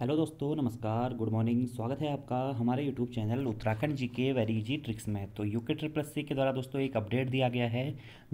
hello दोस्तों नमस्कार good morning स्वागत है आपका हमारे YouTube channel Uttarakhand G K very easy tricks में तो यू के ट्रिपल सी के द्वारा दोस्तों एक अपडेट दिया गया है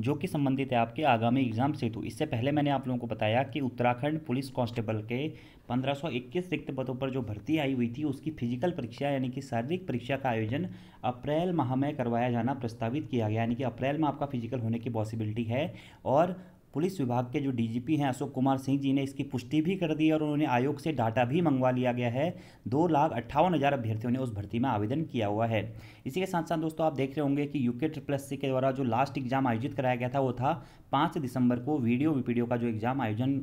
जो कि संबंधित है आपके आगामी एग्जाम से तो इससे पहले मैंने आप लोगों को बताया कि उत्तराखंड पुलिस कांस्टेबल के पंद्रह रिक्त पदों पर जो भर्ती आई हुई थी उसकी फिजिकल परीक्षा यानी कि शारीरिक परीक्षा का आयोजन अप्रैल माह में करवाया जाना प्रस्तावित किया गया यानी कि अप्रैल में आपका फिजिकल होने की पॉसिबिलिटी है और पुलिस विभाग के जो डीजीपी हैं अशोक कुमार सिंह जी ने इसकी पुष्टि भी कर दी और उन्होंने आयोग से डाटा भी मंगवा लिया गया है दो लाख अट्ठावन हज़ार अभ्यर्थियों ने उस भर्ती में आवेदन किया हुआ है इसी के साथ साथ दोस्तों आप देख रहे होंगे कि यूके ट्रिपल एस के द्वारा जो लास्ट एग्जाम आयोजित कराया गया था वो था पाँच दिसंबर को वीडियो वीपीडियो का जो एग्जाम आयोजन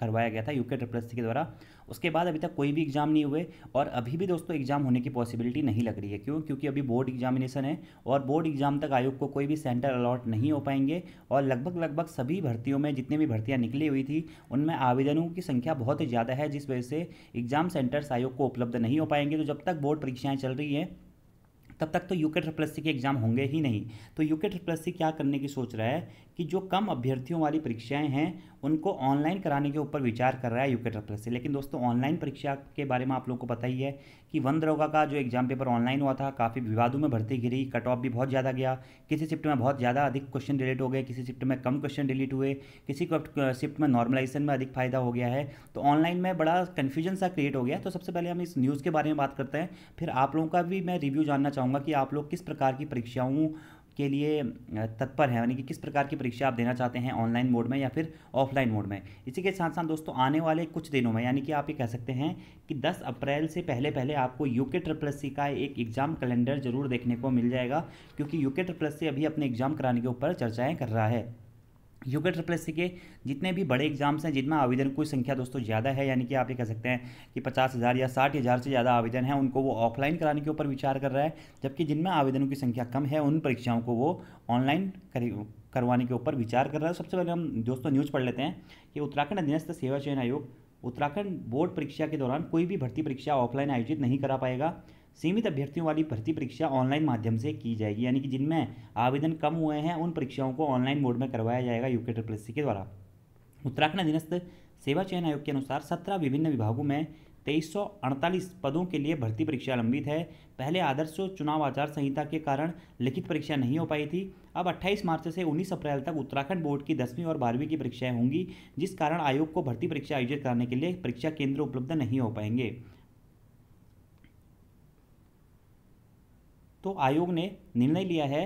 करवाया गया था यूके ट्रिपल के द्वारा उसके बाद अभी तक कोई भी एग्जाम नहीं हुए और अभी भी दोस्तों एग्जाम होने की पॉसिबिलिटी नहीं लग रही है क्यों क्योंकि अभी बोर्ड एग्जामिनेशन है और बोर्ड एग्जाम तक आयोग को कोई भी सेंटर अलॉट नहीं हो पाएंगे और लगभग लगभग सभी भर्तियों में जितनी भी भर्तियाँ निकली हुई थी उनमें आवेदनों की संख्या बहुत ज़्यादा है जिस वजह से एग्जाम सेंटर्स आयोग को उपलब्ध नहीं हो पाएंगे तो जब तक बोर्ड परीक्षाएँ चल रही हैं तब तक तो यूके ट्रिपल सी के एग्ज़ाम होंगे ही नहीं तो यूके ट्रिपल सी क्या करने की सोच रहा है कि जो कम अभ्यर्थियों वाली परीक्षाएं हैं उनको ऑनलाइन कराने के ऊपर विचार कर रहा है यूके ट्रिपल से लेकिन दोस्तों ऑनलाइन परीक्षा के बारे में आप लोगों को पता ही है कि वन दरोगा का जो एग्जाम पेपर ऑनलाइन हुआ था काफ़ी विवादों में भर्ती गिरी कट ऑफ भी बहुत ज़्यादा गया किसी शिफ्ट में बहुत ज़्यादा अधिक क्वेश्चन डिलीट हो गए किसी शिफ्ट में कम क्वेश्चन डिलीट हुए किसी शिफ्ट में नॉर्मलाइजेशन में अधिक फायदा हो गया है तो ऑनलाइन में बड़ा कन्फ्यूजन सा क्रिएट हो गया तो सबसे पहले हम इस न्यूज़ के बारे में बात करते हैं फिर आप लोगों का भी मैं रिव्यू जानना चाहूँगा कि आप लोग किस प्रकार की परीक्षाओं के लिए तत्पर हैं यानी कि किस प्रकार की परीक्षा आप देना चाहते हैं ऑनलाइन मोड में या फिर ऑफलाइन मोड में इसी के साथ साथ दोस्तों आने वाले कुछ दिनों में यानी कि आप ये कह सकते हैं कि 10 अप्रैल से पहले पहले आपको यू के ट्रिपल सी का एक एग्ज़ाम कैलेंडर जरूर देखने को मिल जाएगा क्योंकि यू के ट्रिपल सी अभी अपने एग्ज़ाम कराने के ऊपर चर्चाएँ कर रहा है यूगेट ट्रिपल के जितने भी बड़े एग्जाम्स हैं जिनमें आवेदन की संख्या दोस्तों ज़्यादा है यानी कि आप ये कह सकते हैं कि पचास हज़ार या साठ हज़ार से ज़्यादा आवेदन है उनको वो ऑफलाइन कराने के ऊपर विचार कर रहा है जबकि जिनमें आवेदनों की संख्या कम है उन परीक्षाओं को वो ऑनलाइन करवाने के ऊपर विचार कर रहा है सबसे पहले हम दोस्तों न्यूज़ पढ़ लेते हैं कि उत्तराखंड अधीनस्थ सेवा चयन आयोग उत्तराखंड बोर्ड परीक्षा के दौरान कोई भी भर्ती परीक्षा ऑफलाइन आयोजित नहीं करा पाएगा सीमित अभ्यर्थियों वाली भर्ती परीक्षा ऑनलाइन माध्यम से की जाएगी यानी कि जिनमें आवेदन कम हुए हैं उन परीक्षाओं को ऑनलाइन मोड में करवाया जाएगा यूके ट्रिपल सी के द्वारा उत्तराखंड अधीनस्थ सेवा चयन आयोग के अनुसार सत्रह विभिन्न विभागों में तेईस पदों के लिए भर्ती परीक्षा लंबित है पहले आदर्श चुनाव आचार संहिता के कारण लिखित परीक्षा नहीं हो पाई थी अब 28 मार्च से 19 अप्रैल तक उत्तराखंड बोर्ड की दसवीं और बारहवीं की परीक्षाएं होंगी जिस कारण आयोग को भर्ती परीक्षा आयोजित करने के लिए परीक्षा केंद्र उपलब्ध नहीं हो पाएंगे तो आयोग ने निर्णय लिया है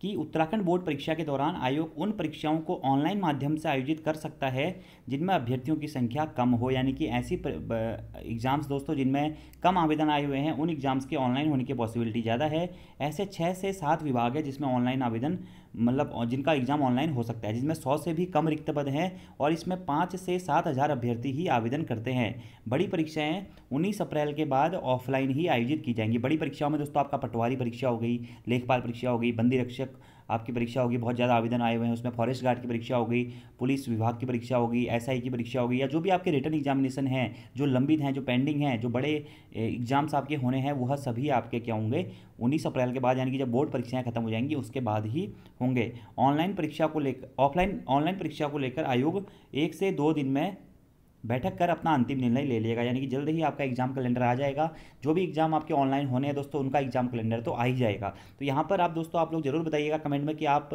कि उत्तराखंड बोर्ड परीक्षा के दौरान आयोग उन परीक्षाओं को ऑनलाइन माध्यम से आयोजित कर सकता है जिनमें अभ्यर्थियों की संख्या कम हो यानी कि ऐसी एग्ज़ाम्स दोस्तों जिनमें कम आवेदन आए हुए हैं उन एग्ज़ाम्स के ऑनलाइन होने की पॉसिबिलिटी ज़्यादा है ऐसे छः से सात विभाग है जिसमें ऑनलाइन आवेदन मतलब जिनका एग्ज़ाम ऑनलाइन हो सकता है जिसमें सौ से भी कम रिक्त पद हैं और इसमें पाँच से सात हज़ार अभ्यर्थी ही आवेदन करते हैं बड़ी परीक्षाएं उन्नीस अप्रैल के बाद ऑफलाइन ही आयोजित की जाएंगी बड़ी परीक्षाओं में दोस्तों आपका पटवारी परीक्षा हो गई लेखपाल परीक्षा हो गई बंदी रक्षक आपकी परीक्षा होगी बहुत ज़्यादा आवेदन आए हुए हैं उसमें फॉरेस्ट गार्ड की परीक्षा होगी पुलिस विभाग की परीक्षा होगी एसआई की परीक्षा होगी या जो भी आपके रिटर्न एग्जामिनेशन हैं जो लंबित हैं जो पेंडिंग हैं जो बड़े एग्जाम्स आपके होने हैं वह सभी आपके क्या होंगे उन्नीस अप्रैल के बाद यानी कि जब बोर्ड परीक्षाएँ खत्म हो जाएंगी उसके बाद ही होंगे ऑनलाइन परीक्षा को लेकर ऑफलाइन ऑनलाइन परीक्षा को लेकर आयोग एक से दो दिन में बैठक कर अपना अंतिम निर्णय ले लिएगा यानी कि जल्द ही आपका एग्जाम कैलेंडर आ जाएगा जो भी एग्जाम आपके ऑनलाइन होने हैं दोस्तों उनका एग्जाम कैलेंडर तो आ ही जाएगा तो यहाँ पर आप दोस्तों आप लोग जरूर बताइएगा कमेंट में कि आप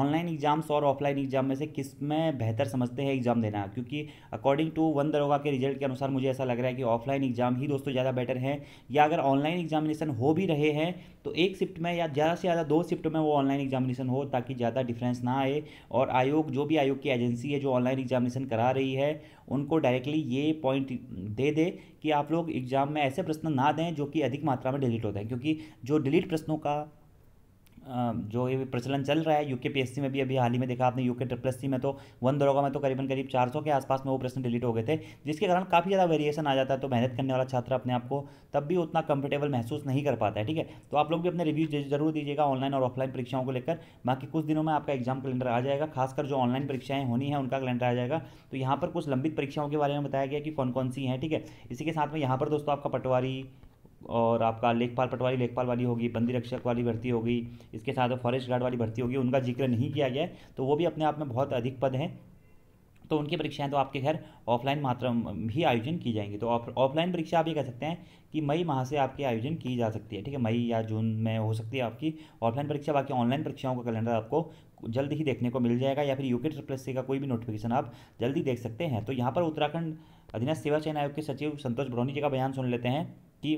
ऑनलाइन एग्जाम्स और ऑफलाइन एग्जाम में से किस में बेहतर समझते हैं एग्जाम देना क्योंकि अकॉर्डिंग टू वन दरोगा के रिजल्ट के अनुसार मुझे ऐसा लग रहा है कि ऑफलाइन एग्जाम ही दोस्तों ज़्यादा बेटर है या अगर ऑनलाइन एग्जामिनेशन हो भी रहे हैं तो एक शिफ्ट में या ज़्यादा से ज़्यादा दो शिफ्ट में वो ऑनलाइन एग्जामिनेशन हो ताकि ज़्यादा डिफरेंस ना आए और आयोग जो भी आयोग की एजेंसी है जो ऑनलाइन एग्जामिनेशन करा रही है उनको डायरेक्टली ये पॉइंट दे दे कि आप लोग एग्ज़ाम में ऐसे प्रश्न ना दें जो कि अधिक मात्रा में डिलीट होते हैं क्योंकि जो डिलीट प्रश्नों का जो ये प्रचलन चल रहा है यूके पीएससी में भी अभी हाल ही में देखा आपने यूके ट्रिपल सी में तो वन दरोगा में तो करीबन करीब 400 के आसपास में वो प्रश्न डिलीट हो गए थे जिसके कारण काफ़ी ज़्यादा वेरिएशन आ जाता है तो मेहनत करने वाला छात्र अपने आप को तब भी उतना कंफर्टेबल महसूस नहीं कर पाता है ठीक है तो आप लोग भी अपने रिव्यूज जरूर दीजिएगा ऑनलाइन और ऑफलाइन परीक्षाओं को लेकर बाकी कुछ दिनों में आपका एग्जाम कैलेंडर आ जाएगा खासकर जो ऑनलाइन परीक्षाएं होनी है उनका कैलेंडर आ जाएगा तो यहाँ पर कुछ लंबित परीक्षाओं के बारे में बताया गया कि कौन कौन सी हैं ठीक है इसी के साथ में यहाँ पर दोस्तों आपका पटवारी और आपका लेखपाल पटवारी लेखपाल वाली होगी बंदी रक्षक वाली भर्ती होगी इसके साथ फॉरेस्ट गार्ड वाली भर्ती होगी उनका जिक्र नहीं किया गया है तो वो भी अपने आप में बहुत अधिक पद हैं तो उनकी परीक्षाएं तो आपके घर ऑफलाइन मात्रा में ही आयोजन की जाएंगी तो ऑफलाइन परीक्षा आप ये कह सकते हैं कि मई माह से आपके आयोजन की जा सकती है ठीक है मई या जून में हो सकती है आपकी ऑफलाइन परीक्षा बाकी ऑनलाइन परीक्षाओं का कैलेंडर आपको जल्द ही देखने को मिल जाएगा या फिर यूके ट्रिपल सी का कोई भी नोटिफिकेशन आप जल्दी देख सकते हैं तो यहाँ पर उत्तराखंड अधीनस्थ सेवा चयन आयोग के सचिव संतोष ब्रौनी जी का बयान सुन लेते हैं कि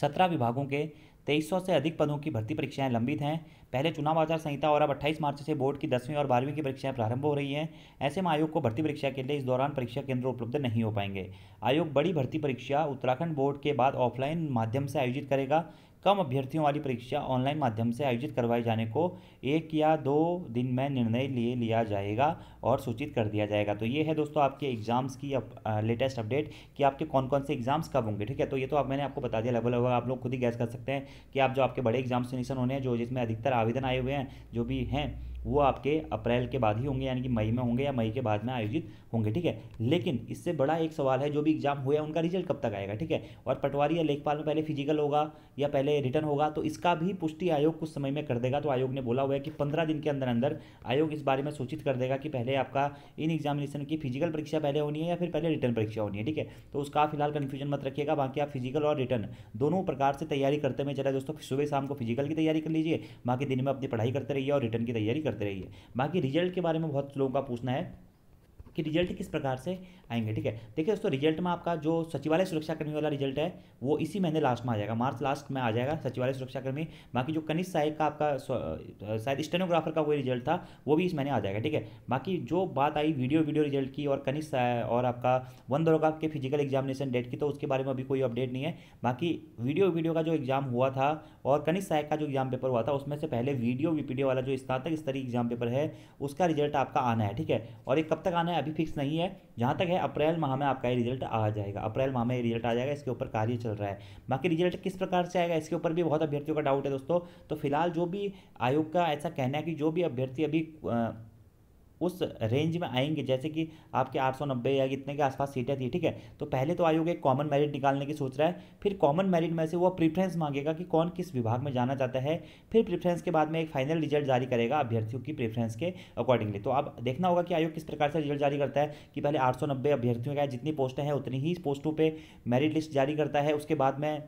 सत्रह विभागों के तेईस से अधिक पदों की भर्ती परीक्षाएं लंबित हैं पहले चुनाव आचार संहिता और अब 28 मार्च से बोर्ड की दसवीं और बारहवीं की परीक्षाएं प्रारंभ हो रही हैं ऐसे में आयोग को भर्ती परीक्षा के लिए इस दौरान परीक्षा केंद्र उपलब्ध नहीं हो पाएंगे आयोग बड़ी भर्ती परीक्षा उत्तराखंड बोर्ड के बाद ऑफलाइन माध्यम से आयोजित करेगा कम अभ्यर्थियों वाली परीक्षा ऑनलाइन माध्यम से आयोजित करवाए जाने को एक या दो दिन में निर्णय लिए लिया जाएगा और सूचित कर दिया जाएगा तो ये है दोस्तों आपके एग्जाम्स की अप, लेटेस्ट अपडेट कि आपके कौन कौन से एग्जाम्स कब होंगे ठीक है तो ये तो आप मैंने आपको बता दिया लगभग लगभग आप लोग खुद ही गैस कर सकते हैं कि आप जो आपके बड़े एग्जाम्स होने हैं जो जिसमें अधिकतर आवेदन आए हुए हैं जो भी हैं वो आपके अप्रैल के बाद ही होंगे यानी कि मई में होंगे या मई के बाद में आयोजित होंगे ठीक है लेकिन इससे बड़ा एक सवाल है जो भी एग्जाम हुआ है उनका रिजल्ट कब तक आएगा ठीक है और पटवारी या लेखपाल में पहले फिजिकल होगा या पहले रिटर्न होगा तो इसका भी पुष्टि आयोग कुछ समय में कर देगा तो आयोग ने बोला हुआ है कि पंद्रह दिन के अंदर अंदर आयोग इस बारे में सूचित कर देगा कि पहले आपका इन एग्जामिनेशन की फिजिकल परीक्षा पहले होनी है या फिर पहले रिटर्न परीक्षा होनी है ठीक है तो उसका फिलहाल कन्फ्यूजन मत रखिएगा बाकी आप फिजिकल और रिटर्न दोनों प्रकार से तैयारी करते हुए चला दोस्तों सुबह शाम को फिजिकल की तैयारी कर लीजिए बाकी दिन में अपनी पढ़ाई करते रहिए और रिटर्न की तैयारी करते रहिए बाकी रिजल्ट के बारे में बहुत लोगों का पूछना है कि रिजल्ट किस प्रकार से आएंगे ठीक है देखिए दोस्तों रिजल्ट में आपका जो सचिवालय सुरक्षाकर्मी वाला रिजल्ट है वो इसी महीने लास्ट में आ जाएगा मार्च लास्ट में आ जाएगा सचिवालय सुरक्षाकर्मी बाकी जो कनिष्ठ सहायक का आपका शायद स्टेनोग्राफर का वो रिजल्ट था वो भी इस महीने आ जाएगा ठीक है बाकी जो बात आई वीडियो वीडियो रिजल्ट की और कनिष्ठ और आपका वन दरोगा के फिजिकल एग्जामिनेशन डेट की तो उसके बारे में अभी कोई अपडेट नहीं है बाकी वीडियो वीडियो का जो एग्जाम हुआ था और कनिष्ठ सहायक का जो एग्जाम पेपर हुआ था उसमें से पहले वीडियो वीपीडियो वाला जो स्नातक स्तरीय एग्जाम पेपर है उसका रिजल्ट आपका आना है ठीक है और ये कब तक आना है तारीख फिक्स नहीं है जहाँ तक है अप्रैल माह में आपका ये रिजल्ट आ जाएगा अप्रैल माह में ये रिजल्ट आ जाएगा इसके ऊपर कार्य चल रहा है बाकी रिजल्ट किस प्रकार से आएगा इसके ऊपर भी बहुत अभ्यर्थियों का डाउट है दोस्तों तो फिलहाल जो भी आयोग का ऐसा कहना है कि जो भी अभ्यर्थी अभी उस रेंज में आएंगे जैसे कि आपके नब्बे या कितने के आसपास सीटें थी ठीक है तो पहले तो आयोग एक कॉमन मेरिट निकालने की सोच रहा है फिर कॉमन मेरिट में से वो प्रीफ्रेंस मांगेगा कि कौन किस विभाग में जाना चाहता है फिर प्रीफ्रेंस के बाद में एक फाइनल रिजल्ट जारी करेगा अभ्यर्थियों की प्रेफरेंस के अकॉर्डिंगली तो अब देखना होगा कि आयोग किस प्रकार से रिजल्ट जारी करता है कि पहले आठ अभ्यर्थियों का जितनी पोस्टें हैं उतनी ही पोस्टों पर मेरिट लिस्ट जारी करता है उसके बाद में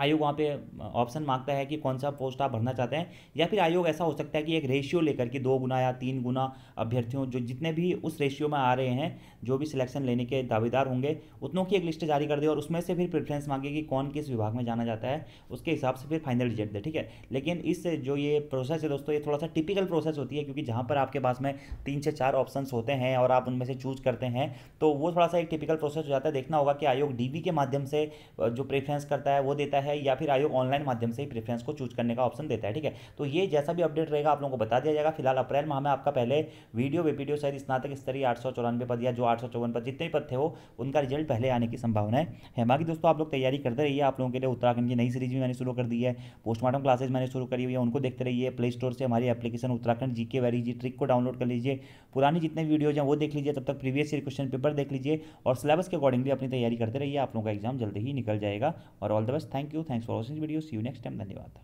आयोग वहाँ पे ऑप्शन मांगता है कि कौन सा पोस्ट आप भरना चाहते हैं या फिर आयोग ऐसा हो सकता है कि एक रेशियो लेकर के दो गुना या तीन गुना अभ्यर्थियों जो जितने भी उस रेशियो में आ रहे हैं जो भी सिलेक्शन लेने के दावेदार होंगे उतनों की एक लिस्ट जारी कर दे और उसमें से फिर प्रेफरेंस मांगे कि कौन किस विभाग में जाना जाता है उसके हिसाब से फिर फाइनल रिजल्ट दे ठीक है लेकिन इस जो ये प्रोसेस है दोस्तों ये थोड़ा सा टिपिकल प्रोसेस होती है क्योंकि जहाँ पर आपके पास में तीन से चार ऑप्शन होते हैं और आप उनमें से चूज करते हैं तो वो थोड़ा सा एक टिपिकल प्रोसेस हो जाता है देखना होगा कि आयोग डी के माध्यम से जो प्रेफरेंस करता है वो देता है है या फिर आयोग ऑनलाइन माध्यम से ही प्रेफरेंस को चूज करने का ऑप्शन देता है ठीक है तो ये जैसा भी अपडेट रहेगा आप लोगों को बता दिया जाएगा फिलहाल अप्रैल माह में आपका पहले वीडियो वेपीडियो शायद स्नातक स्तरीय आठ सौ चौरानवे पद या जो आठ सौ चौवन पद जितने पद थे हो उनका रिजल्ट पहले आने की संभावना है बाकी दोस्तों आप लोग तैयारी करते रहिए आप लोगों के लिए उत्तराखंड की नई सीरीज भी मैंने शुरू कर दी है पोस्टमार्टम क्लासेज मैंने शुरू करी हुई है उनको देखते रहिए प्ले स्टोर से हमारी application Uttarakhand G K very G trick को डाउनलोड कर लीजिए पुरानी जितने वीडियोज हैं वो देख लीजिए तब तक प्रीवियस ईयर क्वेश्चन पेपर देख लीजिए और सिलेबस के अकॉर्डिंग भी अपनी तैयारी करते रहिए आप लोगों का एग्जाम जल्दी ही निकल जाएगा और all the best thank thank you thanks for watching video see you next time धन्यवाद